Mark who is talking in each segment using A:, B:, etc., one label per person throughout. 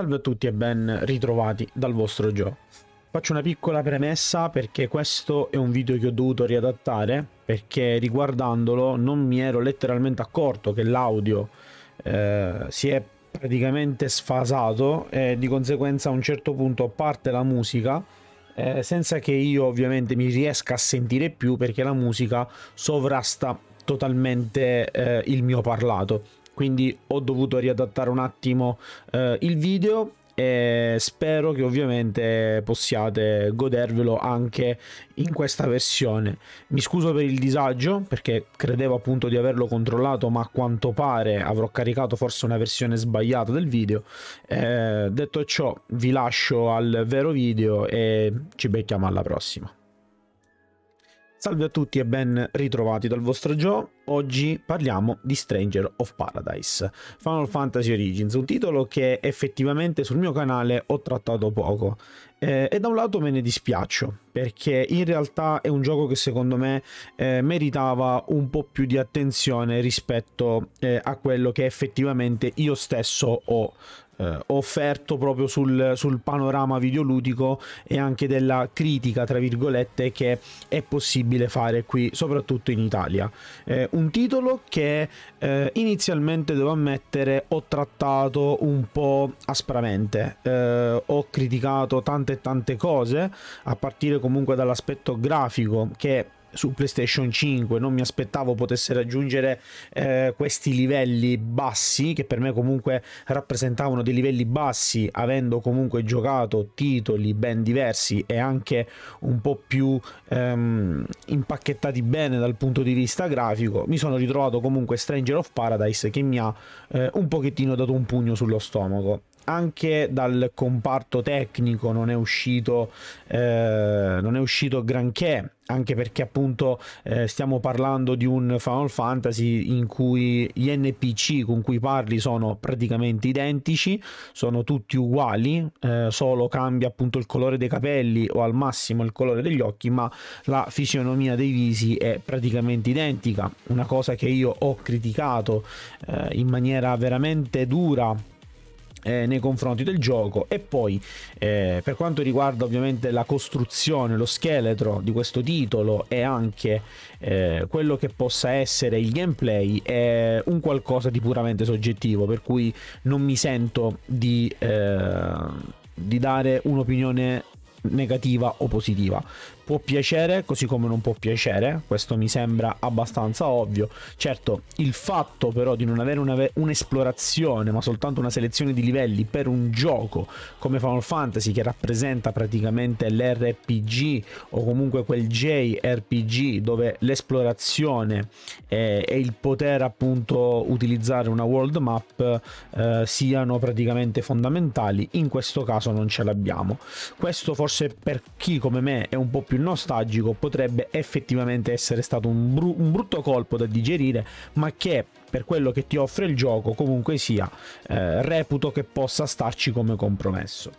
A: Salve a tutti e ben ritrovati dal vostro gioco. Faccio una piccola premessa perché questo è un video che ho dovuto riadattare perché riguardandolo non mi ero letteralmente accorto che l'audio eh, si è praticamente sfasato e di conseguenza a un certo punto parte la musica eh, senza che io ovviamente mi riesca a sentire più perché la musica sovrasta totalmente eh, il mio parlato quindi ho dovuto riadattare un attimo eh, il video e spero che ovviamente possiate godervelo anche in questa versione. Mi scuso per il disagio perché credevo appunto di averlo controllato ma a quanto pare avrò caricato forse una versione sbagliata del video. Eh, detto ciò vi lascio al vero video e ci becchiamo alla prossima. Salve a tutti e ben ritrovati dal vostro Joe. Oggi parliamo di Stranger of Paradise, Final Fantasy Origins, un titolo che effettivamente sul mio canale ho trattato poco. Eh, e da un lato me ne dispiaccio, perché in realtà è un gioco che secondo me eh, meritava un po' più di attenzione rispetto eh, a quello che effettivamente io stesso ho eh, offerto proprio sul, sul, panorama videoludico e anche della critica, tra virgolette, che è possibile fare qui, soprattutto in Italia. Eh, un titolo che eh, inizialmente, devo ammettere, ho trattato un po' aspramente, eh, ho criticato tante tante cose, a partire comunque dall'aspetto grafico che su PlayStation 5, non mi aspettavo potesse raggiungere eh, questi livelli bassi, che per me comunque rappresentavano dei livelli bassi, avendo comunque giocato titoli ben diversi e anche un po' più ehm, impacchettati bene dal punto di vista grafico, mi sono ritrovato comunque Stranger of Paradise che mi ha eh, un pochettino dato un pugno sullo stomaco anche dal comparto tecnico non è uscito, eh, non è uscito granché anche perché appunto eh, stiamo parlando di un Final Fantasy in cui gli NPC con cui parli sono praticamente identici, sono tutti uguali, eh, solo cambia appunto il colore dei capelli o al massimo il colore degli occhi, ma la fisionomia dei visi è praticamente identica, una cosa che io ho criticato eh, in maniera veramente dura eh, nei confronti del gioco e poi eh, per quanto riguarda ovviamente la costruzione, lo scheletro di questo titolo e anche eh, quello che possa essere il gameplay è un qualcosa di puramente soggettivo per cui non mi sento di, eh, di dare un'opinione negativa o positiva può piacere così come non può piacere, questo mi sembra abbastanza ovvio. Certo, il fatto però di non avere un'esplorazione, ma soltanto una selezione di livelli per un gioco come Final Fantasy che rappresenta praticamente l'RPG o comunque quel JRPG dove l'esplorazione e, e, il poter appunto utilizzare una world map eh, siano praticamente fondamentali, in questo caso non ce l'abbiamo. Questo forse per chi come me è un po' più il nostalgico potrebbe effettivamente essere stato un, bru un brutto colpo da digerire, ma che per quello che ti offre il gioco comunque sia eh, reputo che possa starci come compromesso.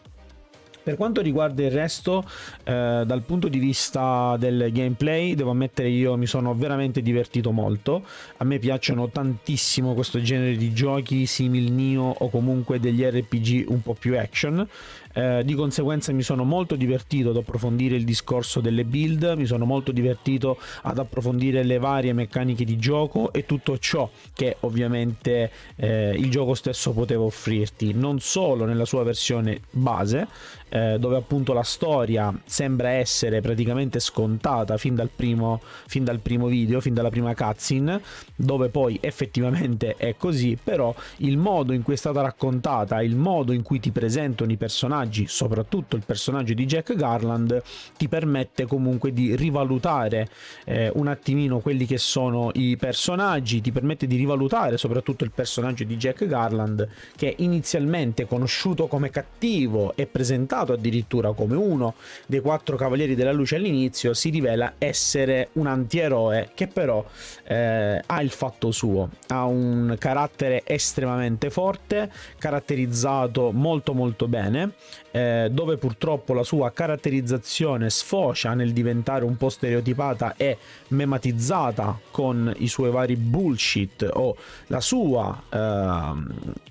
A: Per quanto riguarda il resto, eh, dal punto di vista del gameplay, devo ammettere che io mi sono veramente divertito molto. A me piacciono tantissimo questo genere di giochi simil Neo o comunque degli RPG un po' più action. Eh, di conseguenza mi sono molto divertito ad approfondire il discorso delle build, mi sono molto divertito ad approfondire le varie meccaniche di gioco e tutto ciò che ovviamente eh, il gioco stesso poteva offrirti, non solo nella sua versione base, eh, dove appunto la storia sembra essere praticamente scontata fin dal primo, fin dal primo video, fin dalla prima cutscene, dove poi effettivamente è così, però il modo in cui è stata raccontata, il modo in cui ti presentano i personaggi, personaggi, soprattutto il personaggio di Jack Garland, ti permette comunque di rivalutare eh, un attimino quelli che sono i personaggi, ti permette di rivalutare soprattutto il personaggio di Jack Garland, che inizialmente conosciuto come cattivo e presentato addirittura come uno dei quattro cavalieri della luce all'inizio, si rivela essere un antieroe che però eh, ha il fatto suo, ha un carattere estremamente forte, caratterizzato molto molto bene eh, dove purtroppo la sua caratterizzazione sfocia nel diventare un po' stereotipata e mematizzata con i suoi vari bullshit o la sua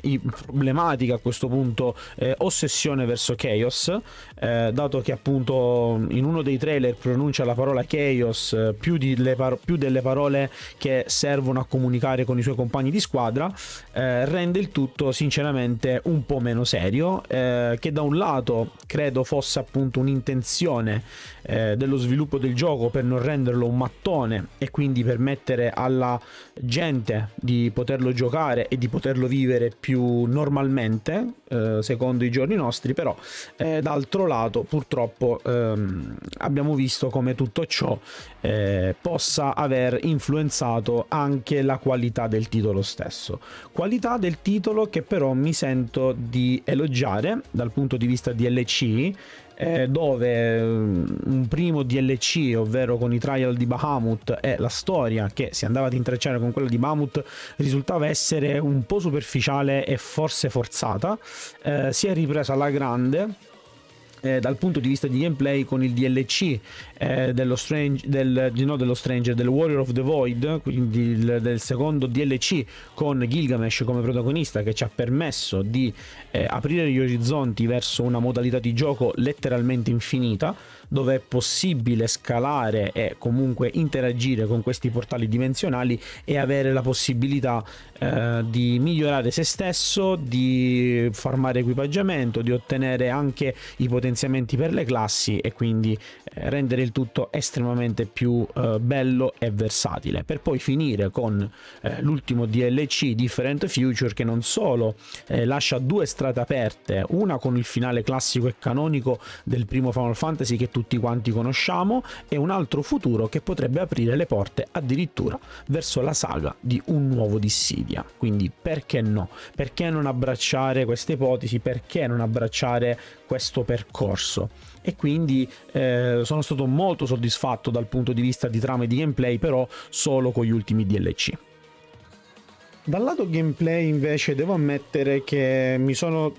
A: eh, problematica a questo punto eh, ossessione verso Chaos, eh, dato che appunto in uno dei trailer pronuncia la parola Chaos eh, più, par più, delle parole che servono a comunicare con i suoi compagni di squadra, eh, rende il tutto sinceramente un po' meno serio che da un un lato credo fosse appunto un'intenzione eh, dello sviluppo del gioco per non renderlo un mattone e quindi permettere alla gente di poterlo giocare e di poterlo vivere più normalmente eh, secondo i giorni nostri, però eh, d'altro lato purtroppo ehm, abbiamo visto come tutto ciò eh, possa aver influenzato anche la qualità del titolo stesso. Qualità del titolo che però mi sento di elogiare dal punto di vista DLC eh, dove mm, un primo DLC, ovvero con i trial di Bahamut e la storia che si andava ad intrecciare con quella di Bahamut, risultava essere un po' superficiale e forse forzata, eh, si è ripresa alla grande eh, dal punto di vista di gameplay con il DLC eh, dello, Strange, del, no, dello Stranger, del Warrior of the Void, quindi il, del secondo DLC con Gilgamesh come protagonista che ci ha permesso di eh, aprire gli orizzonti verso una modalità di gioco letteralmente infinita dove è possibile scalare e comunque interagire con questi portali dimensionali e avere la possibilità eh, di migliorare se stesso, di farmare equipaggiamento, di ottenere anche i potenziali potenziamenti per le classi e quindi eh, rendere il tutto estremamente più eh, bello e versatile per poi finire con eh, l'ultimo DLC Different Future che non solo eh, lascia due strade aperte una con il finale classico e canonico del primo Final Fantasy che tutti quanti conosciamo e un altro futuro che potrebbe aprire le porte addirittura verso la saga di un nuovo Dissidia quindi perché no perché non abbracciare questa ipotesi perché non abbracciare questo percorso corso e quindi eh, sono stato molto soddisfatto dal punto di vista di trama e di gameplay però solo con gli ultimi DLC. Dal lato gameplay invece devo ammettere che mi sono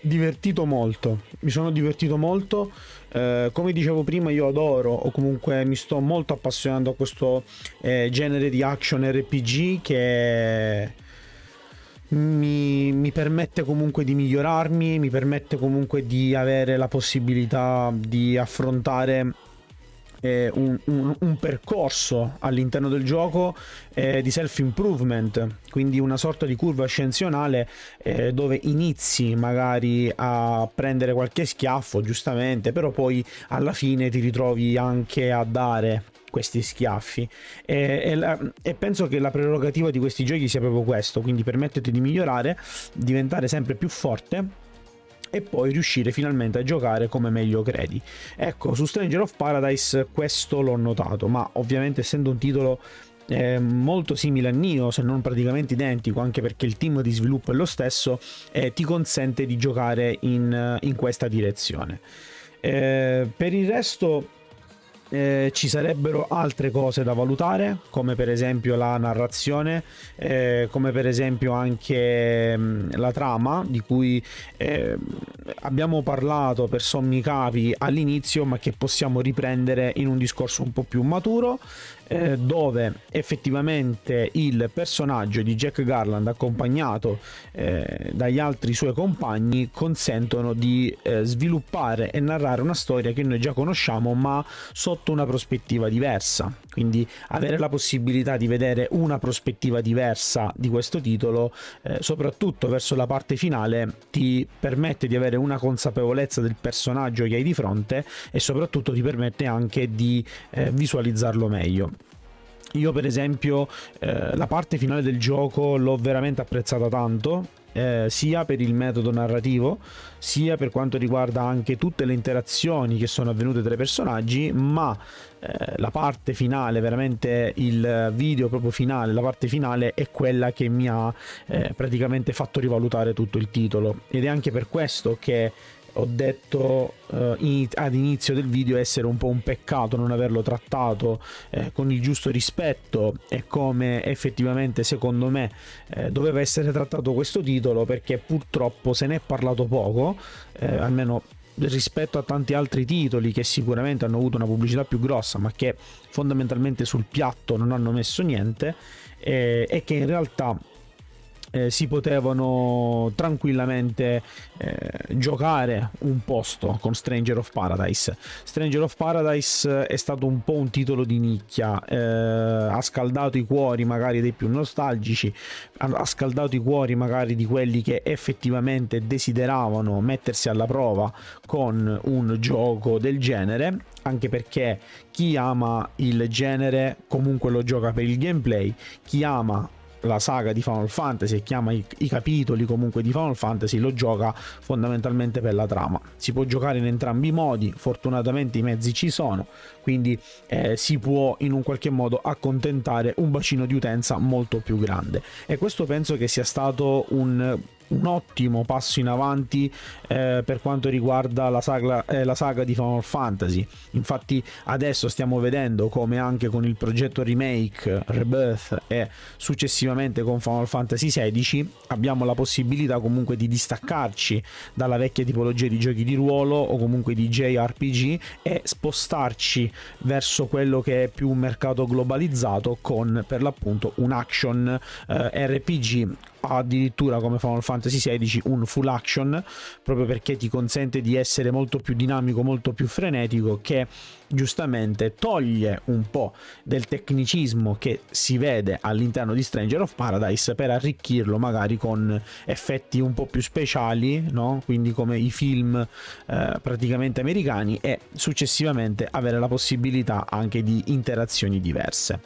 A: divertito molto, mi sono divertito molto, eh, come dicevo prima io adoro o comunque mi sto molto appassionando a questo eh, genere di action RPG che mi mi permette comunque di migliorarmi, mi permette comunque di avere la possibilità di affrontare eh, un, un, un, percorso all'interno del gioco eh, di self-improvement, quindi una sorta di curva ascensionale eh, dove inizi magari a prendere qualche schiaffo, giustamente, però poi alla fine ti ritrovi anche a dare questi schiaffi e, e, la, e, penso che la prerogativa di questi giochi sia proprio questo quindi permetterti di migliorare diventare sempre più forte e poi riuscire finalmente a giocare come meglio credi ecco su Stranger of Paradise questo l'ho notato ma ovviamente essendo un titolo eh, molto simile a Nio, se non praticamente identico, anche perché il team di sviluppo è lo stesso, eh, ti consente di giocare in, in questa direzione. Eh, per il resto eh, ci sarebbero altre cose da valutare, come per esempio la narrazione, eh, come per esempio anche mh, mm, la trama, di cui eh, abbiamo parlato per sommi capi all'inizio, ma che possiamo riprendere in un discorso un po' più maturo. Eh, dove effettivamente il personaggio di Jack Garland accompagnato eh, dagli altri suoi compagni consentono di eh, sviluppare e narrare una storia che noi già conosciamo ma sotto una prospettiva diversa. Quindi avere la possibilità di vedere una prospettiva diversa di questo titolo, eh, soprattutto verso la parte finale, ti permette di avere una consapevolezza del personaggio che hai di fronte e soprattutto ti permette anche di eh, visualizzarlo meglio. Io per esempio eh, la parte finale del gioco l'ho veramente apprezzata tanto, eh, sia per il metodo narrativo, sia per quanto riguarda anche tutte le interazioni che sono avvenute tra i personaggi, ma eh, la parte finale, veramente il video proprio finale, la parte finale è quella che mi ha eh, praticamente fatto rivalutare tutto il titolo ed è anche per questo che ho detto eh, in, ad inizio del video essere un po' un peccato non averlo trattato eh, con il giusto rispetto e come effettivamente secondo me eh, doveva essere trattato questo titolo perché purtroppo se ne è parlato poco, eh, almeno rispetto a tanti altri titoli che sicuramente hanno avuto una pubblicità più grossa ma che fondamentalmente sul piatto non hanno messo niente eh, e che in realtà eh, si potevano tranquillamente eh, giocare un posto con Stranger of Paradise. Stranger of Paradise è stato un po' un titolo di nicchia, eh, ha scaldato i cuori magari dei più nostalgici, ha scaldato i cuori magari di quelli che effettivamente desideravano mettersi alla prova con un gioco del genere, anche perché chi ama il genere comunque lo gioca per il gameplay, chi ama la saga di Final Fantasy e chiama i, i, capitoli comunque di Final Fantasy, lo gioca fondamentalmente per la trama. Si può giocare in entrambi i modi, fortunatamente i mezzi ci sono, quindi eh, si può in un qualche modo accontentare un bacino di utenza molto più grande. E questo penso che sia stato un un ottimo passo in avanti eh, per quanto riguarda la saga, eh, la saga, di Final Fantasy. Infatti adesso stiamo vedendo come anche con il progetto remake Rebirth e successivamente con Final Fantasy XVI abbiamo la possibilità comunque di distaccarci dalla vecchia tipologia di giochi di ruolo o comunque di JRPG e spostarci verso quello che è più un mercato globalizzato con per l'appunto un action eh, RPG addirittura come Final Fantasy XVI un full action proprio perché ti consente di essere molto più dinamico molto più frenetico che giustamente toglie un po' del tecnicismo che si vede all'interno di Stranger of Paradise per arricchirlo magari con effetti un po' più speciali, no? quindi come i film eh, praticamente americani e successivamente avere la possibilità anche di interazioni diverse.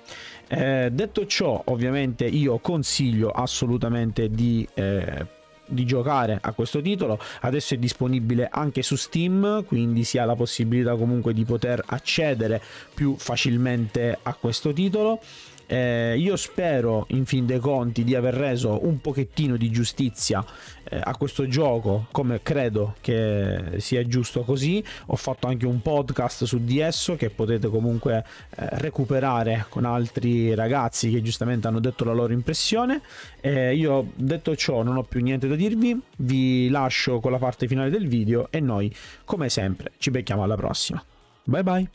A: Eh, detto ciò, ovviamente io consiglio assolutamente di eh, di giocare a questo titolo adesso è disponibile anche su Steam quindi si ha la possibilità comunque di poter accedere più facilmente a questo titolo eh, io spero in fin dei conti di aver reso un pochettino di giustizia eh, a questo gioco come credo che sia giusto così ho fatto anche un podcast su di esso che potete comunque eh, recuperare con altri ragazzi che giustamente hanno detto la loro impressione eh, io detto ciò non ho più niente da dirvi vi lascio con la parte finale del video e noi come sempre ci becchiamo alla prossima bye bye